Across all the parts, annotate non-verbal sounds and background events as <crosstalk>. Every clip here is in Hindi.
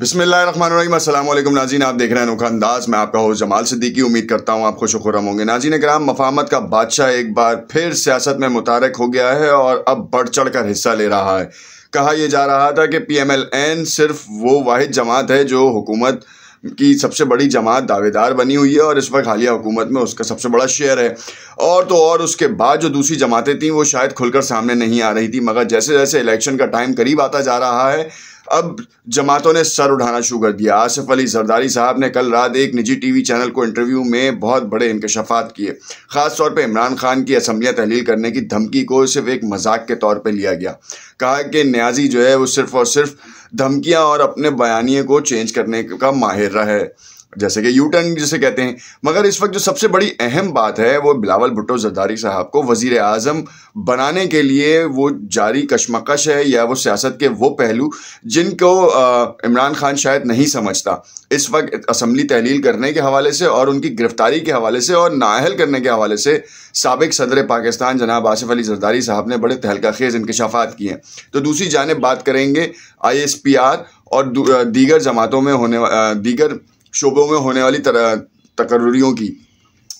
बिसमीम अल्लाम नाजीन आप देख रहे हैं अनोखा अंदाज मैं आपका हो जमाल सिद्दीकी उम्मीद करता हूँ आप खुश खुरम होंगे नाजीन कराम मफामत का बादशाह एक बार फिर सियासत में मुतारक हो गया है और अब बढ़ चढ़ कर हिस्सा ले रहा है कहा यह जा रहा था कि पी एम एल एन सिर्फ वो वाद जमात है जो हुकूमत की सबसे बड़ी जमात दावेदार बनी हुई है और इस वक्त हालिया हुकूमत में उसका सबसे बड़ा शेयर है और तो और उसके बाद जो दूसरी जमातें थीं वो शायद खुलकर सामने नहीं आ रही थी मगर जैसे जैसे इलेक्शन का टाइम करीब आता जा रहा है अब जमातों ने सर उठाना शुरू कर दिया आसिफ अली जरदारी साहब ने कल रात एक निजी टीवी चैनल को इंटरव्यू में बहुत बड़े इंकशाफात किए खासतौर पर इमरान खान की असम्बलियाँ तहलील करने की धमकी को सिर्फ एक मजाक के तौर पर लिया गया कहा कि न्याजी जो है वो सिर्फ और सिर्फ धमकियाँ और अपने बयानी को चेंज करने का माहिर है जैसे कि यू टर्न जिसे कहते हैं मगर इस वक्त जो सबसे बड़ी अहम बात है वो बिलावल भुट्टो जरदारी साहब को वजीर आजम बनाने के लिए वो जारी कशमकश है या वो सियासत के वो पहलू जिनको इमरान खान शायद नहीं समझता इस वक्त असम्बली तहलील करने के हवाले से और उनकी गिरफ्तारी के हवाले से और नाहल करने के हवाले से सबक सदर पाकिस्तान जनाब आसिफ अली जरदारी साहब ने बड़े तहलका खेज इंकशाफात किए हैं तो दूसरी जानब बात करेंगे आई एस पी आर और दीगर जमातों में होने दीगर शोबों में होने वाली तकर्रियों की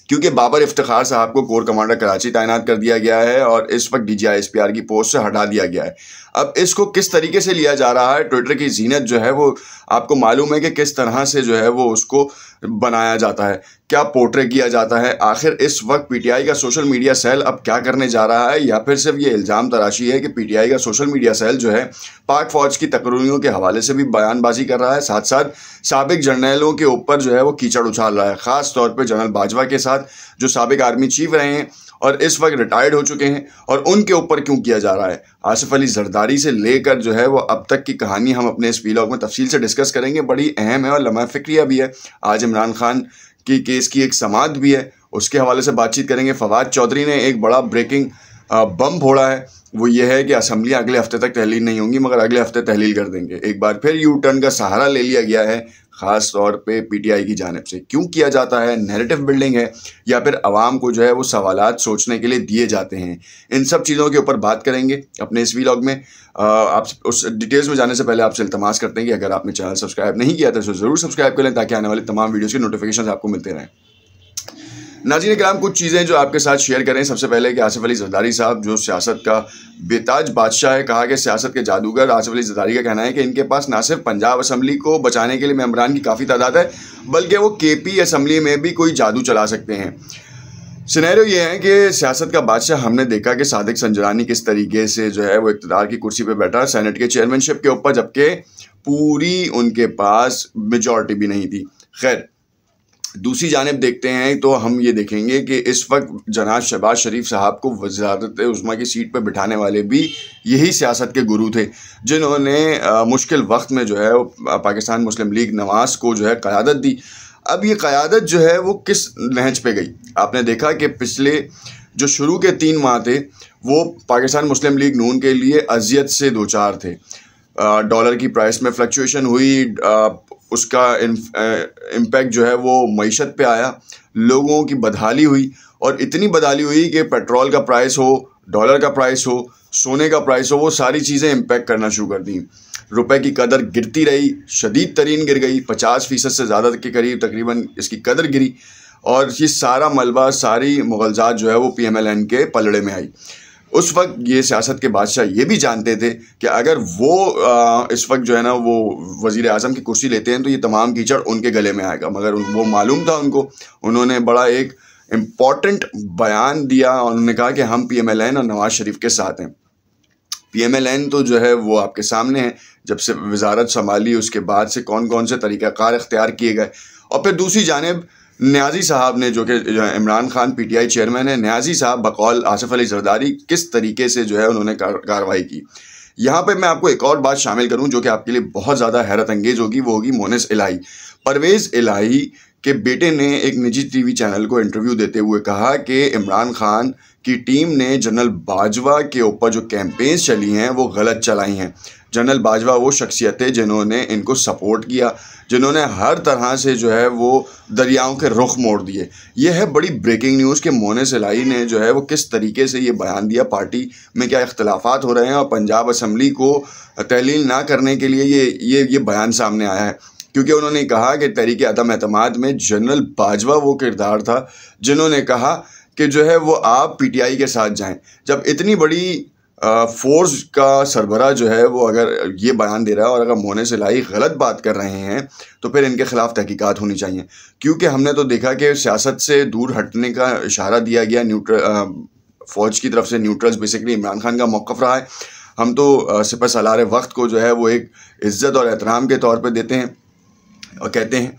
क्योंकि बाबर इफ्तार साहब को कोर कमांडर कराची तैनात कर दिया गया है और इस वक्त D G I S P R की पोस्ट से हटा दिया गया है अब इसको किस तरीके से लिया जा रहा है ट्विटर की जीनत जो है वो आपको मालूम है कि किस तरह से जो है वो उसको बनाया जाता है क्या पोर्ट्रे किया जाता है आखिर इस वक्त पीटीआई का सोशल मीडिया सेल अब क्या करने जा रहा है या फिर सिर्फ ये इल्ज़ाम तराशी है कि पीटीआई का सोशल मीडिया सेल जो है पाक फ़ौज की तकरीरों के हवाले से भी बयानबाजी कर रहा है साथ साथ सबक जर्नैलों के ऊपर जो है वो कीचड़ उछाल रहा है ख़ास तौर पर जनरल बाजवा के साथ जो सबक आर्मी चीफ रहे हैं और इस वक्त रिटायर्ड हो चुके हैं और उनके ऊपर क्यों किया जा रहा है आसिफ अली जरदारी से लेकर जो है वो अब तक की कहानी हम अपने इस वीलॉग में तफसील से डिस्कस करेंगे बड़ी अहम है और लम्हा फिक्रिया भी है आज इमरान खान की केस की एक समात भी है उसके हवाले से बातचीत करेंगे फवाद चौधरी ने एक बड़ा ब्रेकिंग बम फोड़ा है वो ये है कि असम्बली अगले हफ्ते तक तहलील नहीं होंगी मगर अगले हफ्ते तहलील कर देंगे एक बार फिर यू टर्न का सहारा ले लिया गया है ख़ास तौर पे पीटीआई की जानब से क्यों किया जाता है नैरेटिव बिल्डिंग है या फिर आवाम को जो है वो सवाल सोचने के लिए दिए जाते हैं इन सब चीज़ों के ऊपर बात करेंगे अपने इस वीलॉग में आप उस डिटेल्स में जाने से पहले आपसे इल्तमास करते हैं कि अगर आपने चैनल सब्सक्राइब नहीं किया था तो ज़रूर सब्सक्राइब करें ताकि आने वाले तमाम वीडियोज़ की नोटिफिकेशन आपको मिलते रहें नाजीन कराम कुछ चीज़ें जो आपके साथ शेयर करें सबसे पहले कि आसिफ अली जरदारी साहब जो सियासत का बेताज बादशाह है कहा कि सियासत के जादूगर आसिफ अली जरदारी का कहना है कि इनके पास ना सिर्फ पंजाब असम्बली को बचाने के लिए मेम्बरान की काफ़ी तादाद है बल्कि वो के पी असम्बली में भी कोई जादू चला सकते हैं सिनेरियो ये है कि सियासत का बादशाह हमने देखा कि सादिक संजरानी किस तरीके से जो है वो इकतदार की कुर्सी पर बैठा सैनेट के चेयरमैनशिप के ऊपर जबकि पूरी उनके पास मेजॉरिटी भी नहीं थी खैर दूसरी जानब देखते हैं तो हम ये देखेंगे कि इस वक्त जनाब शहबाज शरीफ साहब को वजारत उमा की सीट पर बिठाने वाले भी यही सियासत के गुरु थे जिन्होंने मुश्किल वक्त में जो है पाकिस्तान मुस्लिम लीग नवाज को जो है क़्यादत दी अब ये क़्यादत जो है वो किस नहज पर गई आपने देखा कि पिछले जो शुरू के तीन माह थे वो पाकिस्तान मुस्लिम लीग नून के लिए अजियत से दो चार थे डॉलर की प्राइस में फ्लक्चुएशन हुई उसका इम्पैक्ट जो है वो मीशत पे आया लोगों की बदहाली हुई और इतनी बदहाली हुई कि पेट्रोल का प्राइस हो डॉलर का प्राइस हो सोने का प्राइस हो वो सारी चीज़ें इम्पैक्ट करना शुरू कर दी रुपए की कदर गिरती रही शदीद तरीन गिर गई पचास फ़ीसद से ज़्यादा के करीब तकरीबन इसकी कदर गिरी और ये सारा मलबा सारी मुगलजात जो है वो पी एम एल एन के पलड़े में आई उस वक्त ये सियासत के बादशाह ये भी जानते थे कि अगर वो आ, इस वक्त जो है ना वो वज़ी अजम की कुर्सी लेते हैं तो ये तमाम कीचड़ उनके गले में आएगा मगर वो मालूम था उनको उन्होंने बड़ा एक इम्पॉर्टेंट बयान दिया और उन्होंने कहा कि हम पी एम एल एन और नवाज शरीफ के साथ हैं पी एम एल एन तो जो है वो आपके सामने है जब से वजारत संभाली उसके बाद से कौन कौन से तरीक़ाकार अख्तियार किए गए और फिर दूसरी जानब न्याजी साहब ने जो कि इमरान खान पीटीआई चेयरमैन है न्याजी साहब बकौल आसिफ अली जरदारी किस तरीके से जो है उन्होंने कार्रवाई की यहाँ पे मैं आपको एक और बात शामिल करूँ जो कि आपके लिए बहुत ज़्यादा हैरत अंगेज होगी वो होगी मोनिस इलाही परवेज़ इलाही के बेटे ने एक निजी टीवी चैनल को इंटरव्यू देते हुए कहा कि इमरान खान की टीम ने जनरल बाजवा के ऊपर जो कैंपेन्स चली हैं वो गलत चलाई हैं जनरल बाजवा वो शख्सियत है जिन्होंने इनको सपोर्ट किया जिन्होंने हर तरह से जो है वो दरियाओं के रुख मोड़ दिए ये है बड़ी ब्रेकिंग न्यूज़ कि मोने सलाई ने जो है वो किस तरीके से ये बयान दिया पार्टी में क्या इख्तलाफात हो रहे हैं और पंजाब असम्बली को तहलील ना करने के लिए ये ये ये बयान सामने आया है क्योंकि उन्होंने कहा कि तहरीक अदम अतमाद में जनरल बाजवा वो किरदार था जिन्होंने कहा कि जो है वो आप पीटीआई के साथ जाएं जब इतनी बड़ी फोर्स का सरबरा जो है वो अगर ये बयान दे रहा है और अगर मोने से लाई गलत बात कर रहे हैं तो फिर इनके खिलाफ तहकीकात होनी चाहिए क्योंकि हमने तो देखा कि सियासत से दूर हटने का इशारा दिया गया न्यूट्रल फ़ौज की तरफ से न्यूट्रल्स बेसिकली इमरान खान का मौक़ रहा है हम तो सिपह सलार वक्त को जो है वो एक इज़्ज़त और एहतराम के तौर पर देते हैं और कहते हैं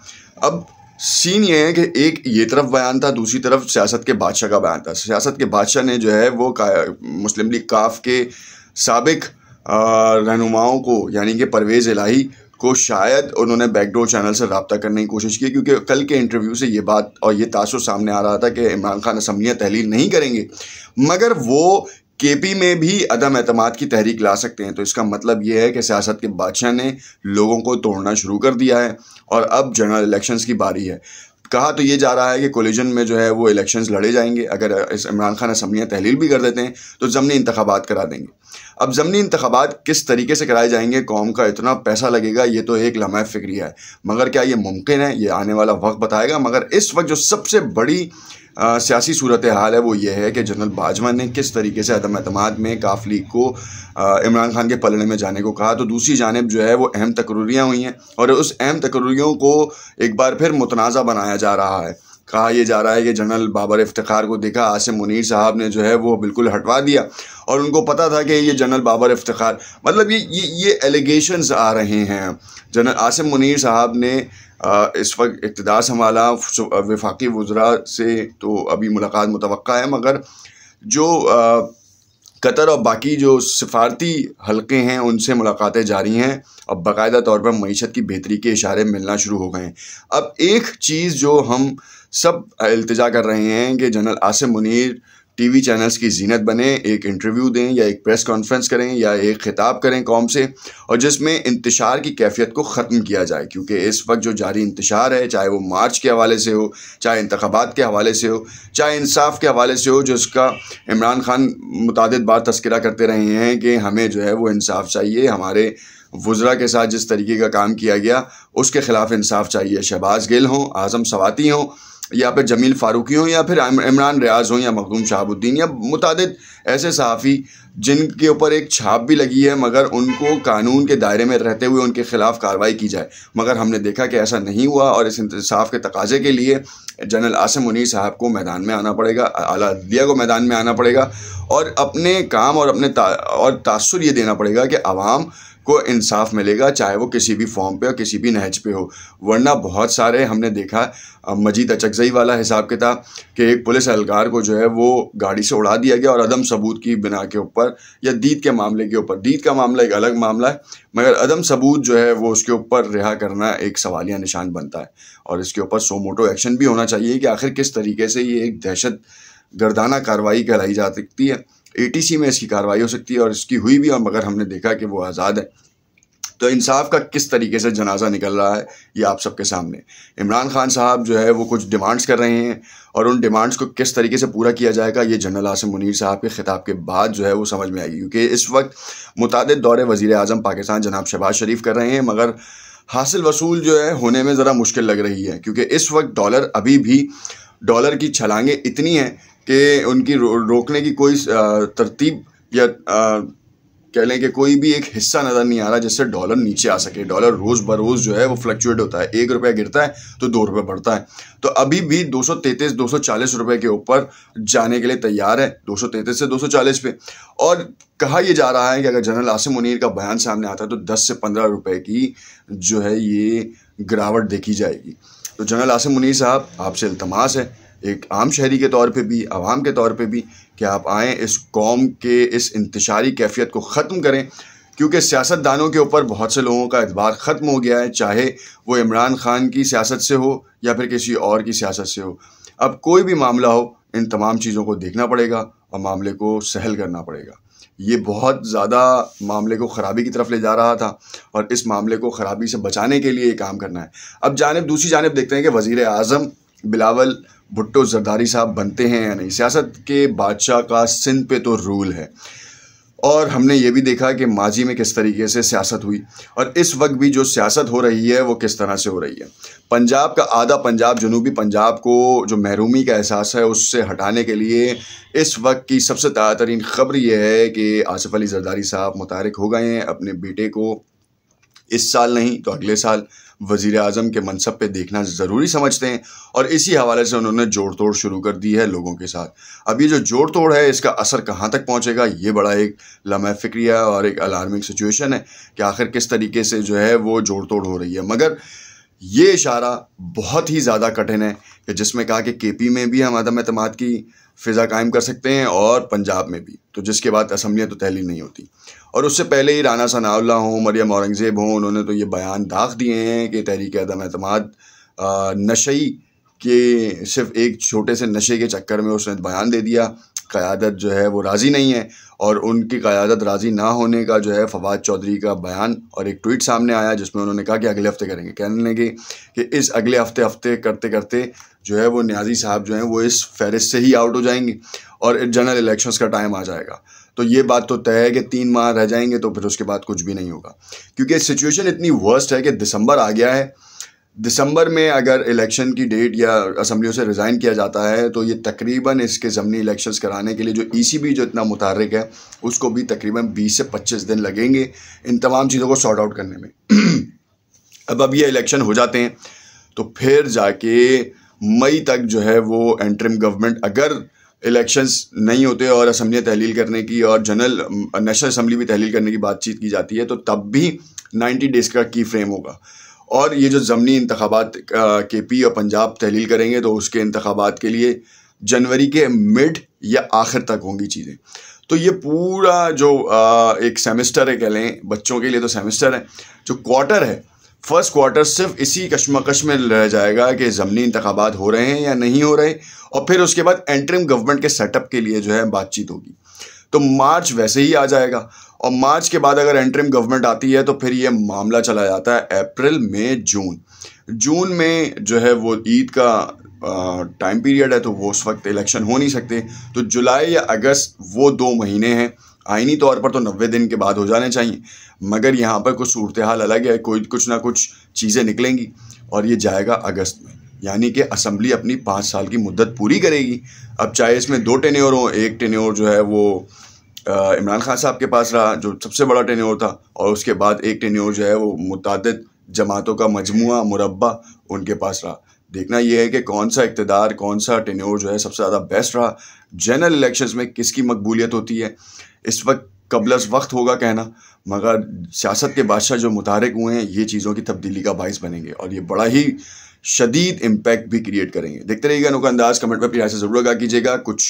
अब सीन ये है कि एक ये तरफ बयान था दूसरी तरफ सियासत के बादशाह का बयान था सियासत के बादशाह ने जो है वो मुस्लिम लीग काफ के सबक रहनुमाओं को यानी कि परवेज़ इलाही को शायद उन्होंने बैकडोर चैनल से रबता करने की कोशिश की क्योंकि कल के इंटरव्यू से ये बात और ये तासर सामने आ रहा था कि इमरान खान असम्बलियाँ तहलील नहीं करेंगे मगर वो के पी में भी अदम अहतम की तहरीक ला सकते हैं तो इसका मतलब ये है कि सियासत के बादशाह ने लोगों को तोड़ना शुरू कर दिया है और अब जनरल इलेक्शंस की बारी है कहा तो ये जा रहा है कि कोलिजन में जो है वो इलेक्शंस लड़े जाएंगे अगर इस इमरान खान असम्बलियाँ तहलील भी कर देते हैं तो ज़मनी इंतबात करा देंगे अब ज़मनी इंतबात किस तरीके से कराए जाएंगे कौम का इतना पैसा लगेगा ये तो एक लम्हा फिक्रिया है मगर क्या ये मुमकिन है ये आने वाला वक्त बताएगा मगर इस वक्त जो सबसे बड़ी सियासी सूरत हाल है वो ये है कि जनरल बाजवा ने किस तरीके से अदम अहतम में काफ लीग को इमरान खान के पलड़े में जाने को कहा तो दूसरी जानब जो है वो अहम तकरियाँ हुई हैं और उस अहम तकरियों को एक बार फिर मुतनाज़ा बनाया जा रहा है कहा यह जा रहा है कि जनरल बाबर इफ्तार को देखा आसिम मुनीर साहब ने जो है वो बिल्कुल हटवा दिया और उनको पता था कि ये जनरल बाबर इफ्तार मतलब ये ये ये एलिगेशन आ रहे हैं जनरल आसिम मुनीर साहब ने इस वक्त इकतदार संभाला वफाकी वजरा से तो अभी मुलाकात मुतव है मगर जो कतर और बाकी जो सफ़ारती हलके हैं उनसे मुलाकातें जारी हैं और बाकायदा तौर पर मीशत की बेहतरी के इशारे मिलना शुरू हो गए हैं अब एक चीज़ जो हम सब अल्तजा कर रहे हैं कि general Asim Munir TV channels की जीनत बने एक इंटरव्यू दें या एक प्रेस कॉन्फ्रेंस करें या एक खिताब करें कौम से और जिसमें इंतशार की कैफियत को ख़त्म किया जाए क्योंकि इस वक्त जो जारी इंतशार है चाहे वो मार्च के हवाले से हो चाहे इंतबात के हवाले से हो चाहे इंसाफ के हवाले से हो जिसका इमरान खान मुतद बार तस्करा करते रहे हैं कि हमें जो है वो इंसाफ चाहिए हमारे वज्रा के साथ जिस तरीके का काम किया गया उसके ख़िलाफ़ इंसाफ चाहिए शहबाज गिल हों आज़म सवाती हों या फिर जमील फ़ारूकी हों या फिर इमरान रियाज हों या मखदूम शहाबुद्दीन या मुतद ऐसे सहाफ़ी जिनके ऊपर एक छाप भी लगी है मगर उनको कानून के दायरे में रहते हुए उनके ख़िलाफ़ कार्रवाई की जाए मगर हमने देखा कि ऐसा नहीं हुआ और इस इंतसाफ़ के तकाजे के लिए जनरल आसम मुनी साहब को मैदान में आना पड़ेगा अला दिया को मैदान में आना पड़ेगा और अपने काम और अपने ता, और तासर ये देना पड़ेगा कि आवाम को इंसाफ मिलेगा चाहे वो किसी भी फॉर्म पे और किसी भी नहज पे हो वरना बहुत सारे हमने देखा मजीद अचकजई वाला हिसाब किताब कि एक पुलिस एहलकार को जो है वो गाड़ी से उड़ा दिया गया और अदम सबूत की बिना के ऊपर या दीद के मामले के ऊपर दीद का मामला एक अलग मामला है मगर अदम सबूत जो है वो उसके ऊपर रिहा करना एक सवालिया निशान बनता है और इसके ऊपर सो मोटो एक्शन भी होना चाहिए कि आखिर किस तरीके से ये एक दहशत गर्दाना कार्रवाई कहलाई जा सकती है एटीसी में इसकी कार्रवाई हो सकती है और इसकी हुई भी और मगर हमने देखा कि वो आज़ाद है तो इंसाफ का किस तरीके से जनाजा निकल रहा है ये आप सबके सामने इमरान खान साहब जो है वो कुछ डिमांड्स कर रहे हैं और उन डिमांड्स को किस तरीके से पूरा किया जाएगा ये जनरल आसिम मुनीर साहब के खिताब के बाद जो है वो समझ में आएगी क्योंकि इस वक्त मुतद दौरे वज़ी अजम पाकिस्तान जनाब शहबाज शरीफ कर रहे हैं मगर हासिल वसूल जो है होने में ज़रा मुश्किल लग रही है क्योंकि इस वक्त डॉलर अभी भी डॉलर की छलांगें इतनी हैं कि उनकी रो, रोकने की कोई तरतीब या कह लें कि कोई भी एक हिस्सा नज़र नहीं आ रहा जिससे डॉलर नीचे आ सके डॉलर रोज़ बरोज़ जो है वो फ्लक्चुएट होता है एक रुपया गिरता है तो दो रुपये बढ़ता है तो अभी भी 233 240 रुपए के ऊपर जाने के लिए तैयार है 233 से 240 पे और कहा यह जा रहा है कि अगर जनरल आसिम मुनीर का बयान सामने आता है तो दस से पंद्रह रुपये की जो है ये गिरावट देखी जाएगी तो जनरल आसिम मुनीर साहब आपसे इल्तमास है एक आम शहरी के तौर पे भी आवाम के तौर पे भी कि आप आएँ इस कौम के इस इंतशारी कैफियत को ख़त्म करें क्योंकि सियासतदानों के ऊपर बहुत से लोगों का अतबार ख़त्म हो गया है चाहे वो इमरान खान की सियासत से हो या फिर किसी और की सियासत से हो अब कोई भी मामला हो इन तमाम चीज़ों को देखना पड़ेगा और मामले को सहल करना पड़ेगा ये बहुत ज़्यादा मामले को ख़राबी की तरफ ले जा रहा था और इस मामले को ख़राबी से बचाने के लिए ये काम करना है अब जानब दूसरी जानब देखते हैं कि वज़ी अजम बिलावल भुट्टो जरदारी साहब बनते हैं या नहीं सियासत के बादशाह का सिंध पे तो रूल है और हमने ये भी देखा कि माजी में किस तरीके से सियासत हुई और इस वक्त भी जो सियासत हो रही है वो किस तरह से हो रही है पंजाब का आधा पंजाब जनूबी पंजाब को जो महरूमी का एहसास है उससे हटाने के लिए इस वक्त की सबसे ताज़ा तरीन खबर यह है कि आसफ़ अली जरदारी साहब मुतारक हो गए हैं अपने बेटे को इस साल नहीं तो अगले साल वज़ी अजम के मनसब पर देखना ज़रूरी समझते हैं और इसी हवाले से उन्होंने जोड़ तोड़ शुरू कर दी है लोगों के साथ अब ये जो जोड़ तोड़ है इसका असर कहाँ तक पहुँचेगा ये बड़ा एक लम्हा फिक्रिया और एक अलार्मिंग सिचुएशन है कि आखिर किस तरीके से जो है वो जोड़ तोड़ हो रही है मगर ये इशारा बहुत ही ज़्यादा कठिन है कि जिसमें कहा कि के पी में भी हम अदम अतमाद की फ़िज़ा कायम कर सकते हैं और पंजाब में भी तो जिसके बाद असम्बलियाँ तो तहलील नहीं होती और उससे पहले ही राना सनाउल्ला हों मरियम औरंगज़ेब हों उन्होंने तो ये बयान दाग दिए हैं कि तहरीक अदम अहतम नशे के सिर्फ एक छोटे से नशे के चक्कर में उसने बयान दे दिया क़्यादत जो है वो राज़ी नहीं है और उनकी क़्यादत राज़ी ना होने का जो है फवाद चौधरी का बयान और एक ट्वीट सामने आया जिसमें उन्होंने कहा कि अगले हफ्ते करेंगे कहने लगे कि इस अगले हफ्ते हफ्ते करते करते जो है वो न्याजी साहब जो हैं वो इस फहरिस्त से ही आउट हो जाएंगे और जनरल इलेक्शंस का टाइम आ जाएगा तो ये बात तो तय है कि तीन माह रह जाएंगे तो फिर उसके बाद कुछ भी नहीं होगा क्योंकि सिचुएशन इतनी वर्स्ट है कि दिसंबर आ गया है दिसंबर में अगर इलेक्शन की डेट या असम्बलियों से रिज़ाइन किया जाता है तो ये तकरीबन इसके ज़मनी इलेक्शंस कराने के लिए जो ईसीबी e जो इतना मुतारक है उसको भी तकरीबन 20 से 25 दिन लगेंगे इन तमाम चीज़ों को सॉर्ट आउट करने में <clears throat> अब अब ये इलेक्शन हो जाते हैं तो फिर जाके मई तक जो है वो एंट्रम गवर्नमेंट अगर इलेक्शंस नहीं होते और असम्बलियाँ तहलील करने की और जनरल नेशनल असम्बली भी तहलील करने की बातचीत की जाती है तो तब भी 90 डेज़ का की फ्रेम होगा और ये जो ज़मनी इंतबात के पी और पंजाब तहलील करेंगे तो उसके इंतबात के लिए जनवरी के मिड या आखिर तक होंगी चीज़ें तो ये पूरा जो आ, एक सेमेस्टर है कह लें बच्चों के लिए तो सेमेस्टर है जो क्वार्टर है फर्स्ट क्वार्टर सिर्फ इसी कश्मकश में रह जाएगा कि ज़मनी इंतबात हो रहे हैं या नहीं हो रहे और फिर उसके बाद एंट्रम गवर्नमेंट के सेटअप के लिए जो है बातचीत होगी तो मार्च वैसे ही आ जाएगा और मार्च के बाद अगर एंट्रीम गवर्नमेंट आती है तो फिर ये मामला चला जाता है अप्रैल मई जून जून में जो है वो ईद का टाइम पीरियड है तो वो उस वक्त इलेक्शन हो नहीं सकते तो जुलाई या अगस्त वो दो महीने हैं आइनी तौर पर तो नब्बे दिन के बाद हो जाने चाहिए मगर यहाँ पर कुछ सूरत हाल अलग है कोई कुछ ना कुछ चीज़ें निकलेंगी और ये जाएगा अगस्त में यानी कि असम्बली अपनी पाँच साल की मुद्दत पूरी करेगी अब चाहे इसमें दो टेन्योर हो एक टेन्योर जो है वो इमरान खान साहब के पास रहा जो सबसे बड़ा टेन्योर था और उसके बाद एक टेन्योर जो है वो मुतद जमातों का मजमु मुरबा उनके पास रहा देखना यह है कि कौन सा इकतदार कौन सा टेन्योर जो है सबसे ज़्यादा बेस्ट रहा जनरल इलेक्शन में किसकी मकबूलियत होती है इस वक्त कबलस वक्त होगा कहना मगर सियासत के बादशाह जो मुतारक हुए हैं ये चीज़ों की तब्दीली का बायस बनेंगे और ये बड़ा ही शदीद इम्पैक्ट भी क्रिएट करेंगे देखते रहिएगा नुका अंदाज़ कमेंट पर अपनी राय से ज़रूर आगा कीजिएगा कुछ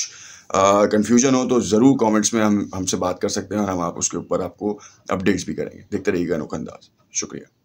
कन्फ्यूजन हो तो ज़रूर कमेंट्स में हम हमसे बात कर सकते हैं और हम आप उसके ऊपर आपको अपडेट्स भी करेंगे देखते रहिएगा अनोखा अंदाज शुक्रिया